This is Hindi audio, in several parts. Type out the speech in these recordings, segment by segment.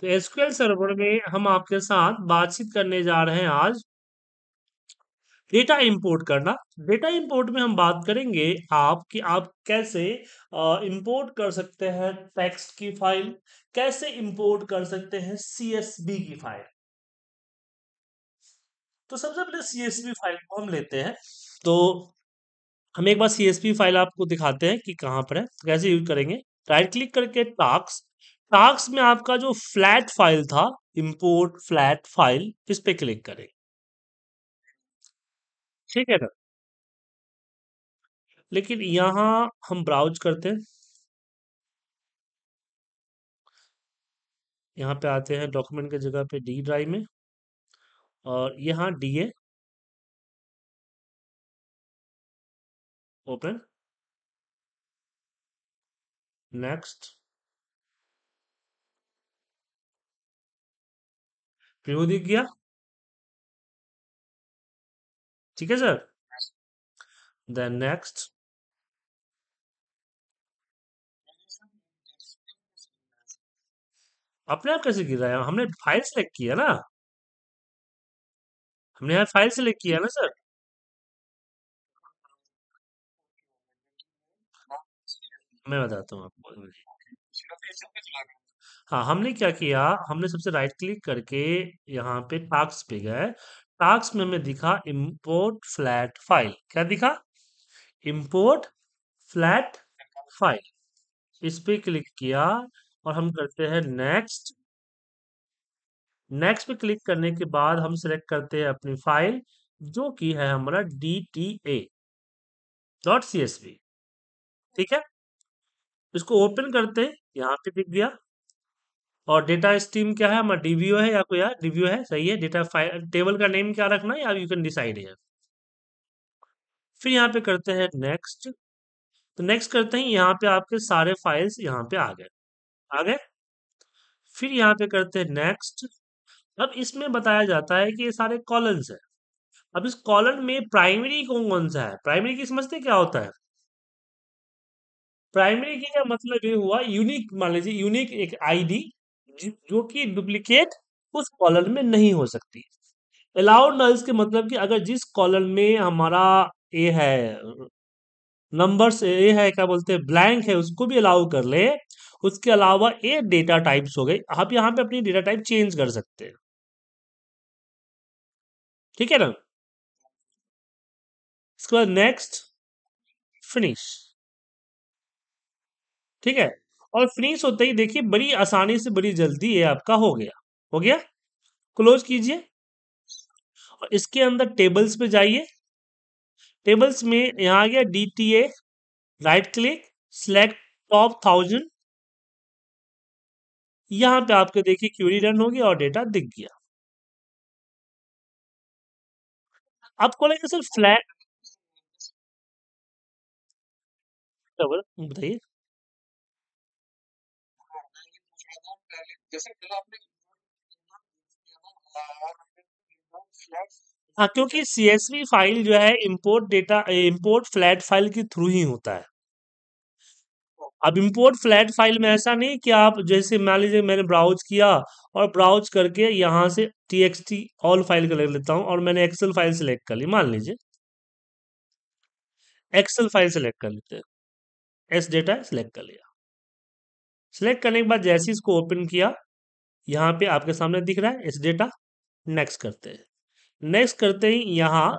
तो एसक्यूएल सर्वर में हम आपके साथ बातचीत करने जा रहे हैं आज डेटा इंपोर्ट करना डेटा इंपोर्ट में हम बात करेंगे आप कि आप कैसे इंपोर्ट कर सकते हैं टेक्स्ट की फाइल कैसे इंपोर्ट कर सकते हैं सीएसबी की फाइल तो सबसे पहले सीएसबी फाइल को हम लेते हैं तो हम एक बार सीएसबी फाइल आपको दिखाते हैं कि कहाँ पर है कैसे यूज करेंगे राइट क्लिक करके टास्क टास्क में आपका जो फ्लैट फाइल था इंपोर्ट फ्लैट फाइल इस पे क्लिक करें ठीक है ना लेकिन यहां हम ब्राउज करते हैं यहां पे आते हैं डॉक्यूमेंट की जगह पे डी ड्राइव में और यहां डी ओपन नेक्स्ट फिर गया ठीक है सर देन नेक्स्ट अपने आप कैसे गिर रहा है हमने फाइल सेलेक्ट किया ना हमने यहाँ फाइल सेलेक्ट किया ना सर मैं बताता हूँ आपको हाँ, हमने क्या किया, हमने सबसे राइट क्लिक करके यहाँ पे टास्क पे गए। टास्क में हमें दिखा इम्पोर्ट फ्लैट फाइल। क्या दिखा? Import flat file. इस पे क्लिक किया और हम करते हैं नेक्स्ट। नेक्स्ट पे क्लिक करने के बाद हम सिलेक्ट करते हैं अपनी फाइल जो कि है हमारा D T A dot CSV. ठीक है? इसको ओपन करते हैं यहाँ पे दिख गया। और डेटा स्ट्रीम क्या है हमारा डीवीओ है या कोई यार डीवीओ है सही है डेटा टेबल का नेम क्या रखना है या यू कैन डिसाइड है फिर यहाँ पे करते हैं नेक्स्ट तो नेक्स्ट करते हैं यहाँ पे आपके सारे फाइल्स यहाँ पे आ गए आ गए फिर यहाँ पे करते हैं नेक्स्ट अब इसमें बताया जाता है कि ये सारे कॉलन्स है अब इस कॉलन में प्राइमरी कौन कौन सा है प्राइमरी की समझते क्या होता है प्राइमरी की का मतलब ये हुआ यूनिक मान लीजिए यूनिक एक आईडी जो कि डुप्लीकेट उस कॉलर में नहीं हो सकती अलाउड नल्स के मतलब कि अगर जिस कॉलर में हमारा ए है नंबर ए है क्या बोलते हैं ब्लैंक है उसको भी अलाउ कर ले उसके अलावा ए डेटा टाइप्स हो गई आप यहां पे अपनी डेटा टाइप चेंज कर सकते हैं ठीक है ना इसके बाद नेक्स्ट फिनिश ठीक है और फ्रीज होते ही देखिए बड़ी आसानी से बड़ी जल्दी ये आपका हो गया हो गया क्लोज कीजिए और इसके अंदर टेबल्स पे जाइए टेबल्स में यहाँ आ गया D T A right click select top thousand यहाँ पे आपके देखिए क्यूरी रन होगी और डेटा दिख गया आपको लगेगा सर फ्लैट बताइए हाँ क्योंकि सी फाइल जो है import data import flat file के थ्रू ही होता है अब इम्पोर्ट फ्लैट फाइल में ऐसा नहीं कि आप जैसे मान लीजिए मैंने ब्राउज किया और ब्राउज करके यहाँ से T X T all file कर लेता हूँ और मैंने एक्सेल फाइल सेलेक्ट कर ली मान लीजिए एक्सेल फाइल सेलेक्ट कर लेते हैं एस डेटा सेलेक्ट कर लिया सेलेक्ट करने के बाद जैसे इसको ओपन किया यहाँ पे आपके सामने दिख रहा है इस डेटा नेक्स्ट करते हैं नेक्स्ट करते ही यहाँ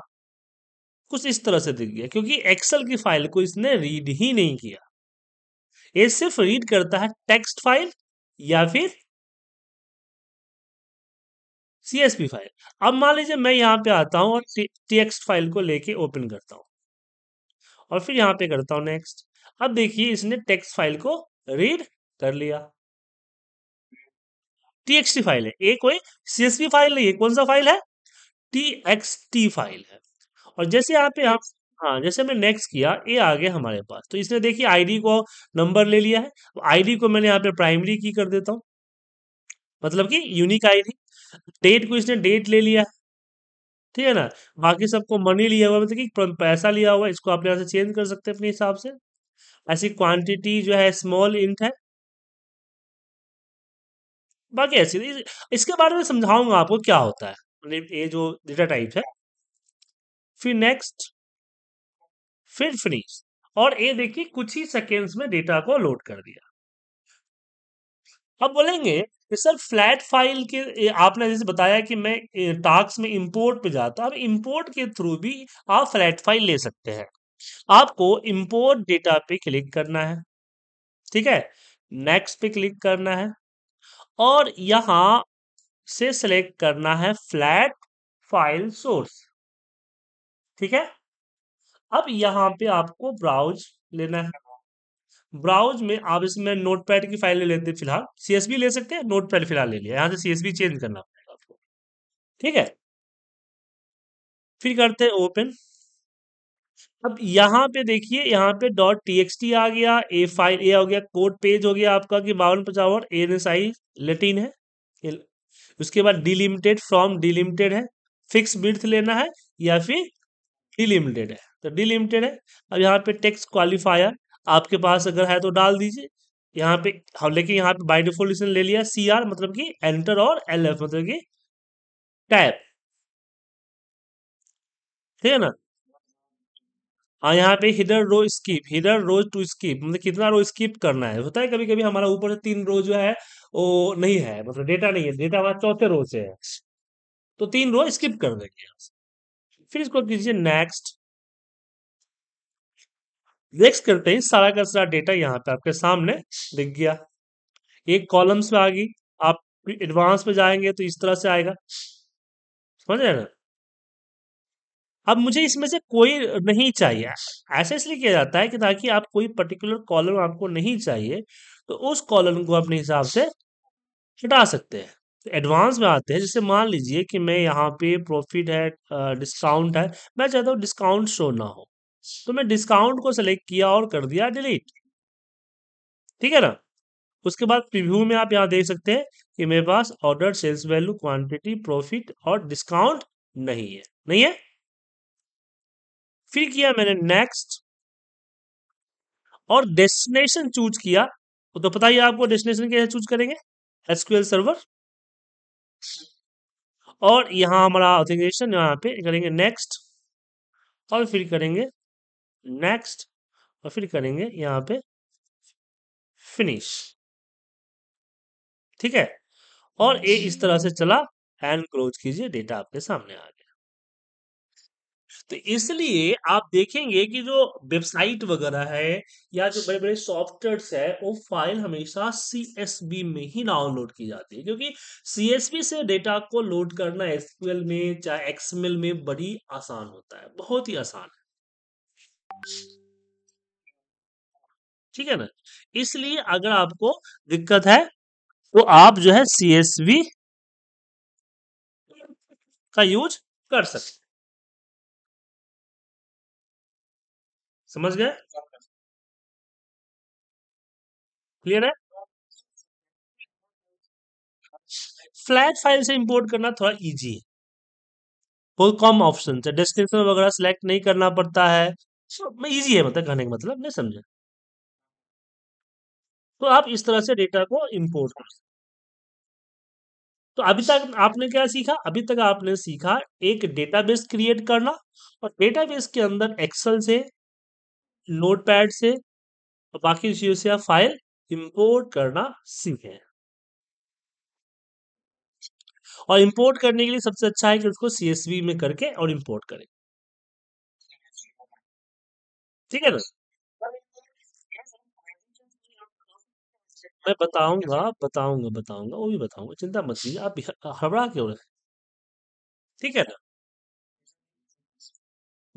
कुछ इस तरह से दिख गया क्योंकि एक्सेल की फाइल को इसने रीड ही नहीं किया ये सिर्फ रीड करता है टेक्स्ट फाइल या फिर सीएसपी फाइल अब मान लीजिए मैं यहाँ पे आता हूँ और टेक्स्ट फाइल को लेके ओपन करता हूँ और फिर यहाँ पे करता हूँ नेक्स्ट अब देखिए इसने टेक्स्ट फाइल को रीड कर लिया टीएक्सटी फाइल है एक कोई सीएसवी फाइल नहीं है कौन सा फाइल है टीएक्सटी फाइल है और जैसे यहाँ पे आप हाँ जैसे मैं नेक्स्ट किया ये आ गया हमारे पास तो इसने देखिए आईडी को नंबर ले लिया है आईडी को मैंने यहाँ पे प्राइमरी की कर देता हूँ मतलब कि यूनिक आईडी डेट को इसने डेट ले लिया है ठीक है ना बाकी सबको मनी लिया हुआ मतलब कि पैसा लिया हुआ इसको आप यहाँ से चेंज कर सकते हैं अपने हिसाब से ऐसी क्वांटिटी जो है स्मॉल इंट है बाकी ऐसी इसके बारे में समझाऊंगा आपको क्या होता है मतलब ये जो डेटा टाइप है फिर नेक्स्ट फिर फिनिश और ये देखिए कुछ ही सेकेंड्स में डेटा को लोड कर दिया अब बोलेंगे सर फ्लैट फाइल के आपने जैसे बताया कि मैं टास्क में इंपोर्ट पे जाता अब इंपोर्ट के थ्रू भी आप फ्लैट फाइल ले सकते हैं आपको इंपोर्ट डेटा पे क्लिक करना है ठीक है नेक्स्ट पे क्लिक करना है और यहां से सेलेक्ट करना है फ्लैट फाइल सोर्स ठीक है अब यहां पे आपको ब्राउज लेना है ब्राउज में आप इसमें नोटपैड की फाइल ले लेते फिलहाल सीएसबी ले सकते हैं नोटपैड फिलहाल ले लिया यहां से सीएसबी चेंज करना पड़ेगा आपको ठीक है फिर करते हैं ओपन अब यहाँ पे देखिए यहाँ पे डॉट टी आ गया ए फाइल ए हो गया कोड पेज हो गया आपका कि बावन पचावन एन एस आई लेटिन है उसके बाद डिलिमिटेड फ्रॉम डिलिमिटेड है फिक्स बिर्थ लेना है या फिर डिलिमिटेड है तो डिलिमिटेड है अब यहाँ पे टेक्स क्वालिफायर आपके पास अगर है तो डाल दीजिए यहाँ पे हाँ, लेकिन यहाँ पे बाई डिफॉल्ट ले लिया सी आर मतलब कि एंटर और एल एफ मतलब कि टैप ठीक है ना हाँ यहाँ पे header row skip header rows to skip मतलब कितना रो स्किप करना है होता है कभी कभी हमारा ऊपर से तीन रो जो है वो नहीं है मतलब डेटा नहीं है डेटा हमारा चौथे रो से है तो तीन रो स्किप कर देंगे फिर इसको कीजिए नेक्स्ट नेक्स्ट करते ही सारा का सारा डेटा यहाँ पे आपके सामने दिख गया एक कॉलम्स में आ गई आप एडवांस में जाएंगे तो इस तरह से आएगा समझ रहे ना अब मुझे इसमें से कोई नहीं चाहिए ऐसा इसलिए किया जाता है कि ताकि आप कोई पर्टिकुलर कॉलम आपको नहीं चाहिए तो उस कॉलम को अपने हिसाब से हटा सकते हैं तो एडवांस में आते हैं जैसे मान लीजिए कि मैं यहाँ पे प्रॉफिट है डिस्काउंट है मैं चाहता हूँ डिस्काउंट शो ना हो तो मैं डिस्काउंट को सेलेक्ट किया और कर दिया डिलीट ठीक है ना उसके बाद प्रीव्यू में आप यहाँ देख सकते हैं कि मेरे पास order sales value quantity profit और डिस्काउंट नहीं है नहीं है फिर किया मैंने नेक्स्ट और डेस्टिनेशन चूज किया तो पता ही आपको डेस्टिनेशन कैसे चूज करेंगे एसक्यूएल सर्वर और यहां हमारा ऑथेंटिकेशन यहां पे करेंगे नेक्स्ट और फिर करेंगे नेक्स्ट और फिर करेंगे यहां पे फिनिश ठीक है और ये इस तरह से चला एंड क्लोज कीजिए डेटा आपके सामने आ गया तो इसलिए आप देखेंगे कि जो वेबसाइट वगैरह है या जो बड़े बड़े सॉफ्टवेयर है वो फाइल हमेशा सी में ही डाउनलोड की जाती है क्योंकि सी से डेटा को लोड करना एसक्यूएल में चाहे एक्सएमएल में बड़ी आसान होता है बहुत ही आसान है ठीक है ना इसलिए अगर आपको दिक्कत है तो आप जो है सी का यूज कर सकते हैं समझ गए क्लियर है फ्लैट फाइल से इंपोर्ट करना थोड़ा इजी है बहुत कम ऑप्शन है डिस्क्रिप्शन वगैरह सिलेक्ट नहीं करना पड़ता है इजी है मतलब कहने का मतलब नहीं समझा तो आप इस तरह से डेटा को इंपोर्ट कर सकते तो अभी तक आपने क्या सीखा अभी तक आपने सीखा एक डेटाबेस क्रिएट करना और डेटाबेस के अंदर एक्सेल से नोटपैड से और बाकी चीज़ों से आप फाइल इंपोर्ट करना सीखें और इंपोर्ट करने के लिए सबसे अच्छा है कि उसको सीएसवी में करके और इंपोर्ट करें ठीक है ना मैं बताऊंगा बताऊंगा बताऊंगा वो भी बताऊंगा चिंता मत कीजिए आप हड़बड़ा क्यों रहे ठीक है ना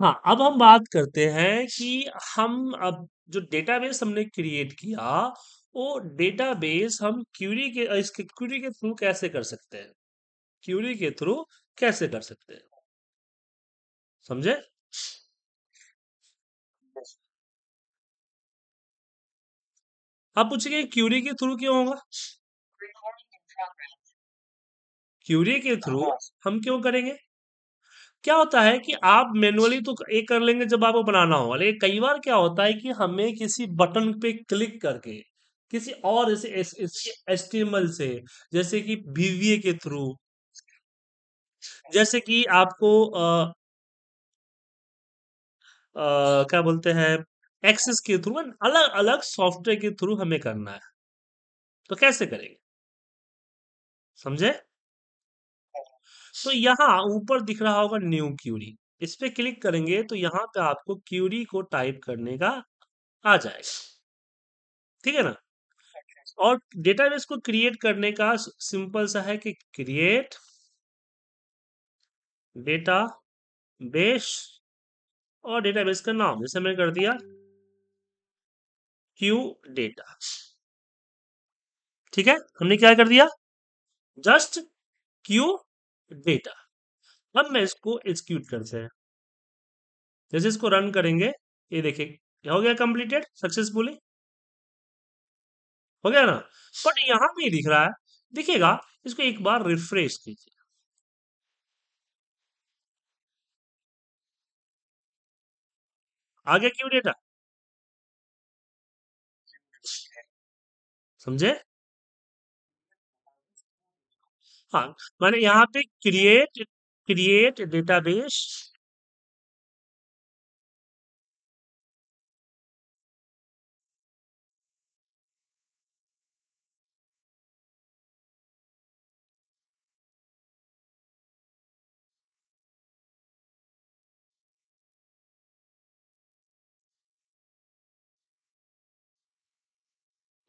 हाँ अब हम बात करते हैं कि हम अब जो डेटाबेस हमने क्रिएट किया वो डेटाबेस हम क्यूरी के इसके क्यूरी के थ्रू कैसे कर सकते हैं क्यूरी के थ्रू कैसे कर सकते हैं समझे आप पूछेंगे क्यूरी के थ्रू क्यों होगा क्यूरी के थ्रू हम क्यों करेंगे क्या होता है कि आप मैनुअली तो एक कर लेंगे जब आपको बनाना होगा लेकिन कई बार क्या होता है कि हमें किसी बटन पे क्लिक करके किसी और जैसे एस टी एम एल से जैसे कि बीवीए के थ्रू जैसे कि आपको आ, आ, क्या बोलते हैं एक्सेस के थ्रू अलग अलग सॉफ्टवेयर के थ्रू हमें करना है तो कैसे करेंगे समझे तो यहाँ ऊपर दिख रहा होगा न्यू क्यूरी इस पे क्लिक करेंगे तो यहाँ पे आपको क्यूरी को टाइप करने का आ जाएगा ठीक है ना अच्छा। और डेटाबेस को क्रिएट करने का सिंपल सा है कि क्रिएट डेटा बेस और डेटाबेस का नाम जैसे मैंने कर दिया क्यू डेटा ठीक है हमने क्या कर दिया जस्ट क्यू डेटा अब मैं इसको एक्सक्यूट करते हैं जैसे इसको रन करेंगे ये देखिए क्या हो गया कंप्लीटेड सक्सेसफुली हो गया ना बट यहां भी दिख रहा है दिखेगा इसको एक बार रिफ्रेश कीजिए आगे क्यों डेटा समझे हाँ मैंने यहाँ पे क्रिएट क्रिएट डेटाबेस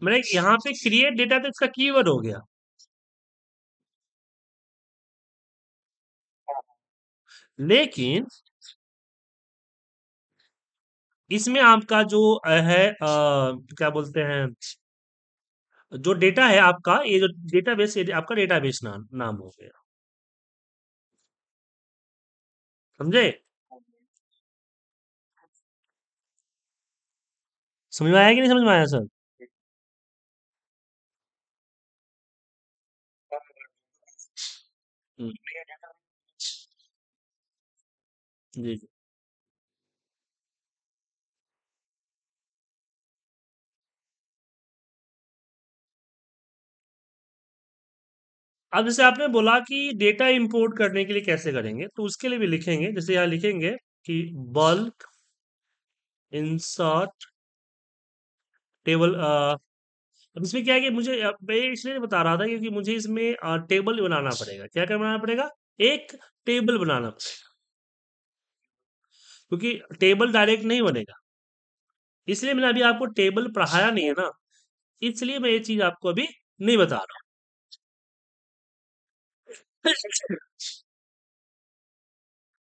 मैंने यहाँ पे क्रिएट डेटाबेस का कीवर्ड हो गया लेकिन इसमें आपका जो है आ, क्या बोलते हैं जो डेटा है आपका ये जो डेटाबेस बेस आपका डेटाबेस ना, नाम हो गया समझे समझ में आया कि नहीं समझ में आया सर हम्म जी, जी। अब जैसे आपने बोला कि डेटा इंपोर्ट करने के लिए कैसे करेंगे? तो उसके लिए भी लिखेंगे, जैसे यहाँ लिखेंगे कि बल्क इंसर्ट टेबल अब इसमें क्या है कि मुझे मैं इसलिए बता रहा था क्योंकि मुझे इसमें टेबल बनाना पड़ेगा। क्या क्या बनाना पड़ेगा? एक टेबल बनाना पड़ेगा। क्योंकि टेबल डायरेक्ट नहीं बनेगा इसलिए मैंने अभी आपको टेबल पढ़ाया नहीं है ना इसलिए मैं ये चीज आपको अभी नहीं बता रहा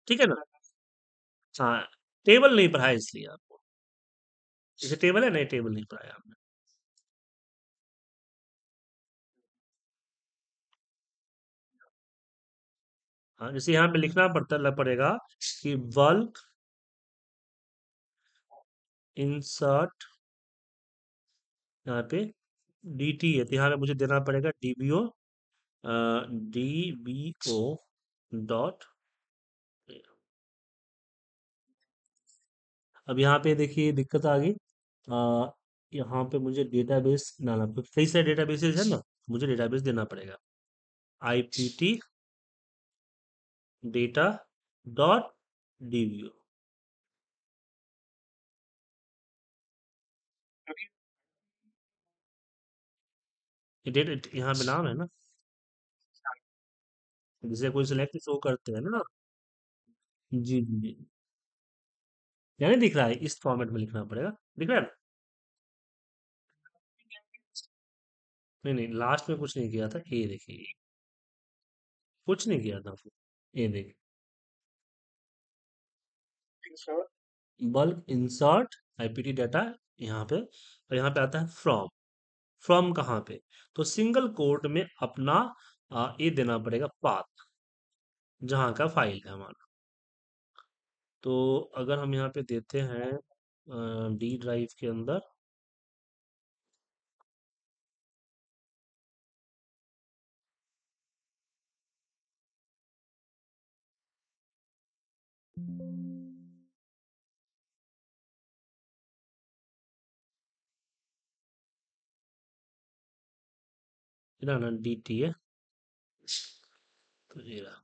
ठीक है ना हाँ टेबल नहीं पढ़ाया इसलिए आपको इसे टेबल है नहीं टेबल नहीं पढ़ाया आपने हाँ जैसे यहां पे लिखना पड़ता पड़ेगा कि बल्क इंसर्ट यहाँ पे डी टी है तो यहाँ पे मुझे देना पड़ेगा D D B O B O dot अब यहाँ पे देखिए दिक्कत आ गई यहाँ पे मुझे डेटाबेस डालना क्योंकि कई सारे डेटाबेसेस है ना मुझे डेटाबेस देना पड़ेगा I P T data dot D B O date it यहाँ पे नाम है ना जिसे कोई सिलेक्ट शो करते हैं ना जी जी जी यानी दिख रहा है इस फॉर्मेट में लिखना पड़ेगा दिख रहा है नहीं नहीं लास्ट में कुछ नहीं किया था ये देखिए कुछ नहीं किया था ये देखिए बल्क इंसर्ट आईपीटी डाटा यहाँ पे और यहाँ पे आता है फ्रॉम फ्रॉम कहाँ पे तो सिंगल कोर्ट में अपना ये देना पड़ेगा पाथ जहाँ का फाइल है हमारा तो अगर हम यहाँ पे देते हैं डी ड्राइव के अंदर इन्होंने डीटीए तो ये रहा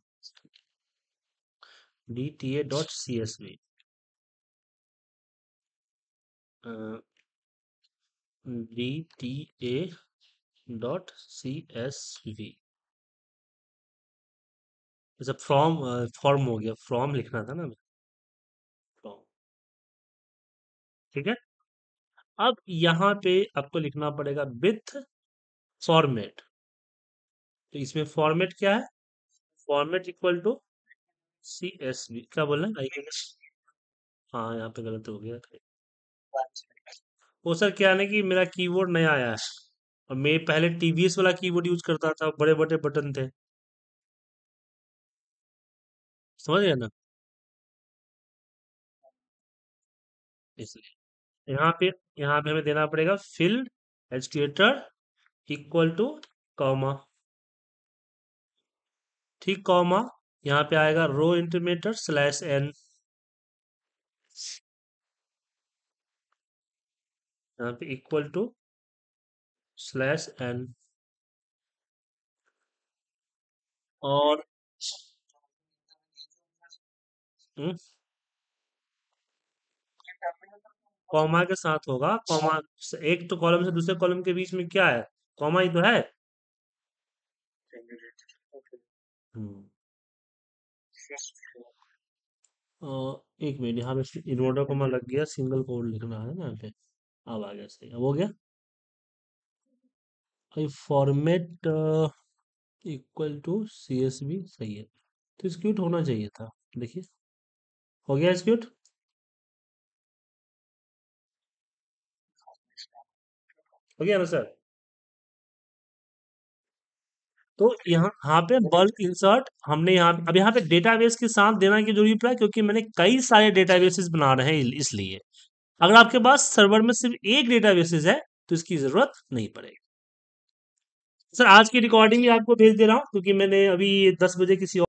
D T A dot C S V D T A dot C S V जैसे फ्रॉम फॉर्म हो गया फॉर्म लिखना था ना हमें फ्रॉम ठीक है अब यहां पे आपको लिखना पड़ेगा विथ फॉर्मेट तो इसमें फॉर्मेट क्या है format equal to C S B क्या बोल रहे हैं हाँ यहाँ पे गलत हो गया वो सर क्या है कि मेरा कीबोर्ड नया आया है और मैं पहले टीवीएस वाला कीबोर्ड यूज करता था बड़े बड़े बटन थे समझ गया ना इसलिए यहाँ पे यहाँ पे हमें देना पड़ेगा field educator equal to comma ठीक कॉमा यहाँ पे आएगा रो इंटरमीटर स्लैश एन यहाँ पे इक्वल टू स्लैश एन और हम्म, कॉमा के साथ होगा कॉमा एक तो कॉलम से दूसरे कॉलम के बीच में क्या है कॉमा ही तो है हम्म। एक मिनट यहाँ पे इन्वर्टर को मैं लग गया सिंगल कोड लिखना है ना यहाँ पे अब आ गया सही अब हो गया भाई format equal to C S B सही है तो स्क्यूट होना चाहिए था देखिए हो गया स्क्यूट हो गया ना सर तो यहाँ यहाँ पे बल्क इंसर्ट हमने यहाँ अब यहाँ पे डेटाबेस के साथ देना की जरूरी पड़ा क्योंकि मैंने कई सारे डेटाबेसेस बना रहे हैं इसलिए अगर आपके पास सर्वर में सिर्फ एक डेटाबेसेस है तो इसकी जरूरत नहीं पड़ेगी सर आज की रिकॉर्डिंग भी आपको भेज दे रहा हूँ क्योंकि मैंने अभी दस बजे किसी